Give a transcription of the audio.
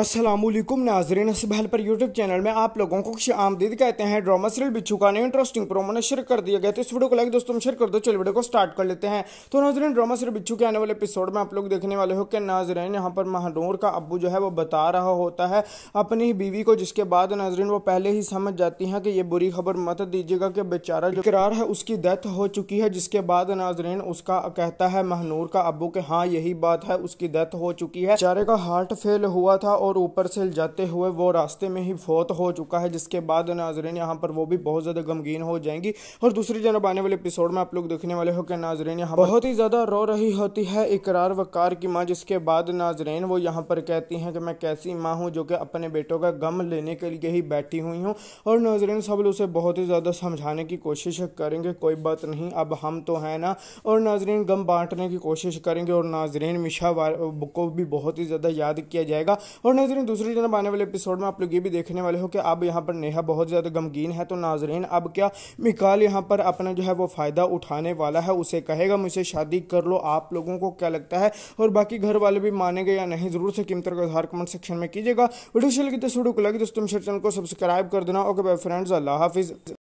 असलम नाजरीन हसबहल पर YouTube channel में आप लोगों को खुश आमदीद कहते हैं ड्रामा सीरियल बिच्छू का नई इंटरेस्टिंग प्रोमो ने शेयर कर दिया गया तो इस वीडियो को लाइक दोस्तों शेयर कर दो चल वीडियो को स्टार्ट कर लेते हैं तो नाजरीन ड्रामा सीरियल बिच्छू के आने वाले एपिसोड में आप लोग देखने वाले हो कि नाजरीन यहाँ पर महानूर का अबू जो है वो बता रहा होता है अपनी बीवी को जिसके बाद नाजरीन वो पहले ही समझ जाती हैं कि ये बुरी खबर मत दीजिएगा कि बेचारा जो करार है उसकी डेथ हो चुकी है जिसके बाद नाजरीन उसका कहता है महानूर का अबू के हाँ यही बात है उसकी डेथ हो चुकी है बेचारे का हार्ट फेल हुआ था और ऊपर से जाते हुए वो रास्ते में ही फौत हो चुका है जिसके बाद नाजरीन यहाँ पर वो भी बहुत ज़्यादा गमगीन हो जाएंगी और दूसरी जनब आने वाले एपिसोड में आप लोग देखने वाले हो कि नाजरीन यहाँ बहुत ही ज़्यादा रो रही होती है इकरार वकार की माँ जिसके बाद नाजरीन वो यहाँ पर कहती हैं कि मैं कैसी माँ हूँ जो कि अपने बेटों का गम लेने के लिए ही बैठी हुई हूँ और नाजरीन सब लोग उसे बहुत ही ज़्यादा समझाने की कोशिश करेंगे कोई बात नहीं अब हम तो हैं ना और नाजरीन गम बांटने की कोशिश करेंगे और नाजरीन मिशा को भी बहुत ही ज़्यादा याद किया जाएगा और और नाजरीन दूसरी तरफ आने वाले एपिसोड में आप लोग ये भी देखने वाले हो कि अब यहाँ पर नेहा बहुत ज़्यादा गमगीन है तो नाजरीन अब क्या मिकाल यहाँ पर अपना जो है वो फ़ायदा उठाने वाला है उसे कहेगा मुझसे शादी कर लो आप लोगों को क्या लगता है और बाकी घर वाले भी मानेंगे या नहीं ज़रूर से कीमत का इजहार कमेंट सेक्शन में कीजिएगा वीडियो चल की तस्वीर को लगे दोस्तों चैनल को सब्सक्राइब कर देना ओके बाय फ्रेंड्स अल्लाह हाफिज़